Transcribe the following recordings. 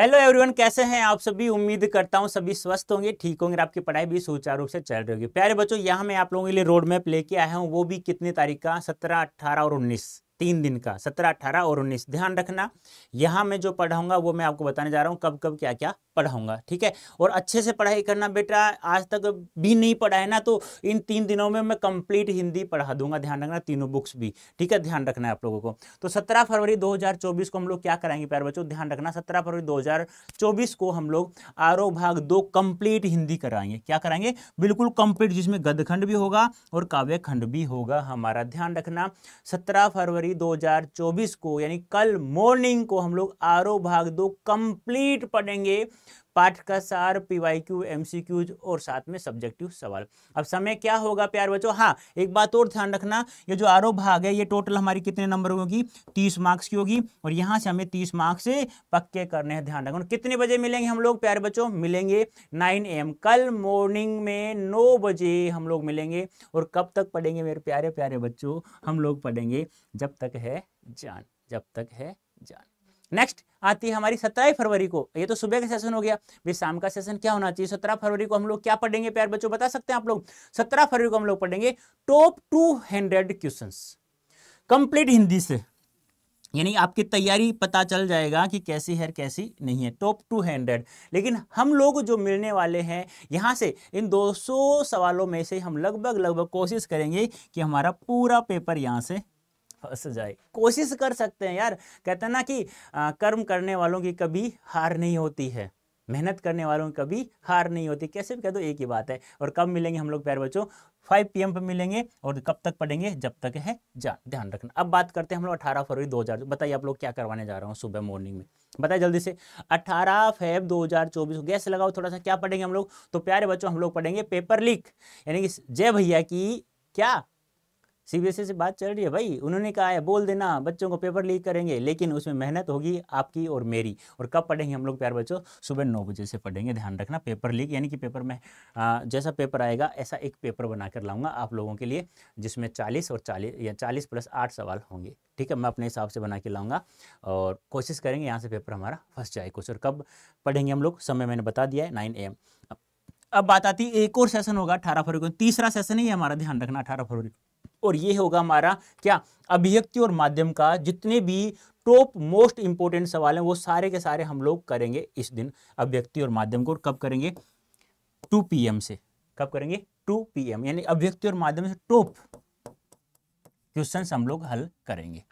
hello everyone कैसे हैं आप सभी उम्मीद करता हूं सभी स्वस्थ होंगे ठीक होंगे आपकी पढ़ाई भी सुचारू रूप से चल रही होगी प्यारे बच्चों यहाँ मैं आप लोगों के लिए रोड मैप लेके आया हूं वो भी कितनी तारीख का सत्रह अट्ठारह और उन्नीस तीन दिन का सत्रह अट्ठारह और उन्नीस ध्यान रखना यहाँ मैं जो पढ़ाऊंगा वो मैं आपको बताने जा रहा हूँ कब कब क्या क्या पढ़ाऊंगा ठीक है और अच्छे से पढ़ाई करना बेटा आज तक भी नहीं पढ़ा है ना तो इन तीन दिनों में मैं कंप्लीट हिंदी पढ़ा दूंगा ध्यान रखना तीनों बुक्स भी ठीक है ध्यान रखना है आप लोगों को तो सत्रह फरवरी 2024 को हम लोग क्या कराएंगे प्यार बच्चों ध्यान रखना सत्रह फरवरी 2024 को हम लोग आरो भाग दो कंप्लीट हिंदी कराएंगे क्या कराएंगे बिल्कुल कंप्लीट जिसमें गदखंड भी होगा और काव्य खंड भी होगा हमारा ध्यान रखना सत्रह फरवरी चौबीस को यानी कल मॉर्निंग को हम लोग आरो भाग दो कंप्लीट पढ़ेंगे पाठ का सार पीवाईक्यू एमसीक्यूज और साथ में सब्जेक्टिव सवाल अब समय क्या होगा प्यार बच्चों हाँ एक बात और ध्यान रखना ये जो आरोप भाग है ये टोटल हमारी कितने नंबर होगी तीस मार्क्स की होगी और यहाँ से हमें तीस मार्क्स पक्के करने हैं ध्यान रखना कितने बजे मिलेंगे हम लोग प्यार बच्चों मिलेंगे नाइन एम कल मॉर्निंग में नौ बजे हम लोग मिलेंगे और कब तक पढ़ेंगे मेरे प्यारे प्यारे बच्चों हम लोग पढ़ेंगे जब तक है जान जब तक है जान नेक्स्ट आती है हमारी सत्रह फरवरी को ये तो सुबह का सेशन हो गया भाई शाम का सेशन क्या होना चाहिए सत्रह फरवरी को हम लोग क्या पढ़ेंगे प्यार बच्चों बता सकते हैं आप लोग सत्रह फरवरी को हम लोग पढ़ेंगे top two hundred question complete Hindi से यानी आपकी तैयारी पता चल जाएगा कि कैसी है कैसी नहीं है टॉप टू हंड्रेड लेकिन हम लोग जो मिलने वाले हैं यहाँ से इन 200 सवालों में से हम लगभग लगभग कोशिश करेंगे कि हमारा पूरा पेपर यहाँ से फंस जाए कोशिश कर सकते हैं यार कहते हैं ना कि आ, कर्म करने वालों की कभी हार नहीं होती है मेहनत करने वालों की कभी हार नहीं होती कैसे भी कह दो एक ही बात है और कब मिलेंगे हम लोग प्यार बच्चों 5 पीएम पर मिलेंगे और कब तक पढ़ेंगे जब तक है जा ध्यान रखना अब बात करते हैं हम लोग अठारह फरवरी दो हज़ार बताइए आप लोग क्या करवाने जा रहे हो सुबह मॉर्निंग में बताइए जल्दी से 18 फेब 2024 गैस लगाओ थोड़ा सा क्या पढ़ेंगे हम लोग तो प्यारे बच्चों हम लोग पढ़ेंगे पेपर लीक यानी कि जय भैया की क्या सीबीएसई e से बात चल रही है भाई उन्होंने कहा है बोल देना बच्चों को पेपर लीक करेंगे लेकिन उसमें मेहनत होगी आपकी और मेरी और कब पढ़ेंगे हम लोग प्यार बच्चों सुबह नौ बजे से पढ़ेंगे ध्यान रखना पेपर लीक यानी कि पेपर में आ, जैसा पेपर आएगा ऐसा एक पेपर बना कर लाऊंगा आप लोगों के लिए जिसमें चालीस और चालीस या चालीस प्लस आठ सवाल होंगे ठीक है मैं अपने हिसाब से बना के लाऊंगा और कोशिश करेंगे यहाँ से पेपर हमारा फंस जाए कुछ और कब पढ़ेंगे हम लोग समय मैंने बता दिया है नाइन ए अब बात आती है एक और सेशन होगा अठारह फरवरी को तीसरा सेशन ही हमारा ध्यान रखना अठारह फरवरी को और ये होगा हमारा क्या अभिव्यक्ति और माध्यम का जितने भी टॉप मोस्ट इंपॉर्टेंट सवाल हैं वो सारे के सारे हम लोग करेंगे इस दिन अभिव्यक्ति और माध्यम को कब करेंगे टू पीएम से कब करेंगे टू पीएम यानी अभिव्यक्ति और माध्यम से टॉप क्वेश्चन हम लोग हल करेंगे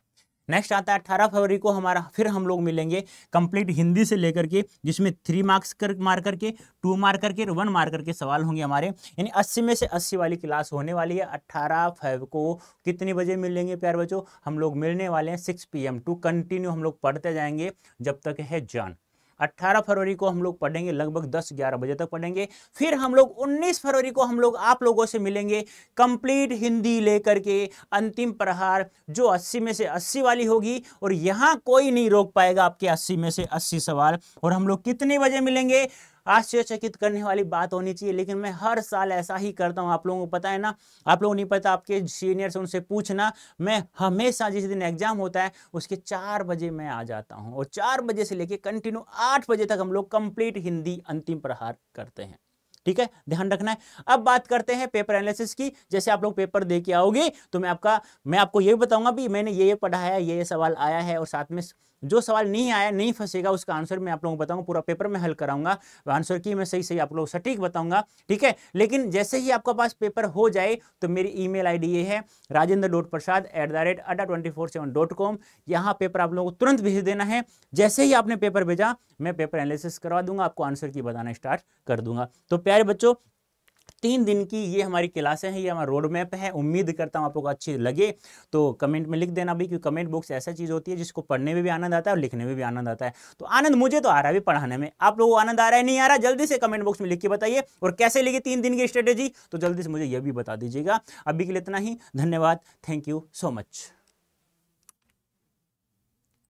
नेक्स्ट आता है अट्ठारह फरवरी को हमारा फिर हम लोग मिलेंगे कंप्लीट हिंदी से लेकर के जिसमें थ्री मार्क्स कर मार करके टू मार करके और वन मार करके सवाल होंगे हमारे यानी अस्सी में से अस्सी वाली क्लास होने वाली है अट्ठारह फरवरी को कितने बजे मिलेंगे प्यार बच्चों हम लोग मिलने वाले हैं सिक्स पी टू कंटिन्यू हम लोग पढ़ते जाएंगे जब तक है जान 18 फरवरी को हम लोग पढ़ेंगे लगभग 10-11 बजे तक पढ़ेंगे फिर हम लोग 19 फरवरी को हम लोग आप लोगों से मिलेंगे कंप्लीट हिंदी लेकर के अंतिम प्रहार जो 80 में से 80 वाली होगी और यहाँ कोई नहीं रोक पाएगा आपके 80 में से 80 सवाल और हम लोग कितने बजे मिलेंगे आश्चर्यचकित करने वाली बात होनी चाहिए लेकिन मैं हर साल ऐसा ही करता हूँ आप लोगों को पता है ना आप लोगों को नहीं पता आपके सीनियर से उनसे पूछना मैं हमेशा जिस दिन एग्जाम होता है उसके चार बजे मैं आ जाता हूँ और चार बजे से लेकर कंटिन्यू आठ बजे तक हम लोग कंप्लीट हिंदी अंतिम प्रहार करते हैं ठीक है ध्यान रखना है अब बात करते हैं पेपर एनालिसिस की जैसे आप लोग पेपर दे के आओगे तो मैं आपका मैं आपको ये भी बताऊंगा भी मैंने ये ये पढ़ाया ये ये सवाल आया है और साथ में जो सवाल नहीं आया नहीं फंसेगा उसका आंसर मैं आप लोगों को बताऊंगा पूरा पेपर में हल कराऊंगा आंसर तो की मैं सही सही आप लोग सटीक बताऊंगा ठीक है लेकिन जैसे ही आपका पास पेपर हो जाए तो मेरी ईमेल आईडी ये है Rajendra dot Prasad at the rate अडा twenty four seven dot com यहाँ पेपर आप लोगों को तुरंत भेज देना है जैसे ही आपने पेपर भेजा मैं पेपर एनालिसिस करवा दूंगा आपको आंसर की बताना स्टार्ट कर दूंगा तो प्यारे बच्चों तीन दिन की ये हमारी क्लासें हैं ये हमारा रोड मैप है उम्मीद करता हूँ आप लोग अच्छी लगे तो कमेंट में लिख देना भी क्योंकि कमेंट बॉक्स ऐसा चीज़ होती है जिसको पढ़ने में भी आनंद आता है और लिखने में भी आनंद आता है तो आनंद मुझे तो आ रहा है पढ़ाने में आप लोगों को आनंद आ रहा है नहीं आ रहा जल्दी से कमेंट बॉक्स में लिख के बताइए और कैसे लिखी तीन दिन की स्ट्रेटेजी तो जल्दी से मुझे यह भी बता दीजिएगा अभी के लिए इतना ही धन्यवाद थैंक यू सो मच